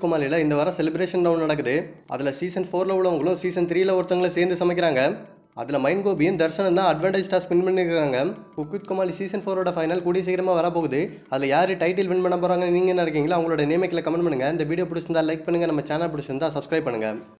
குமாலியில் இந்த வாரம் celebration round நடக்குது அதில் சீசன் ஃபோரில் உள்ளவங்களும் சீசன் த்ரீல ஒருத்தவங்களும் சேர்ந்து சமைக்கிறாங்க அதில் மைன் கோபியும் தர்சனம் தான் அட்வான்டேஜாக வின் பண்ணியிருக்காங்க குக்வித் குமாலி சீசன் ஃபோரோட ஃபைனல் கூடிய சீக்கிரமாக வரப்போகுது அதில் யார் டைட்டில் வின் பண்ண போகிறாங்க நீங்கள் நினைக்கிறீங்களா அவங்களோட நேமிக்கில் கமெண்ட் பண்ணுங்கள் இந்த வீடியோ பிடிச்சிருந்தா லைக் பண்ணுங்கள் நம்ம சேனல் பிடிச்சிருந்தா சப்ஸ்கிரைப் பண்ணுங்கள்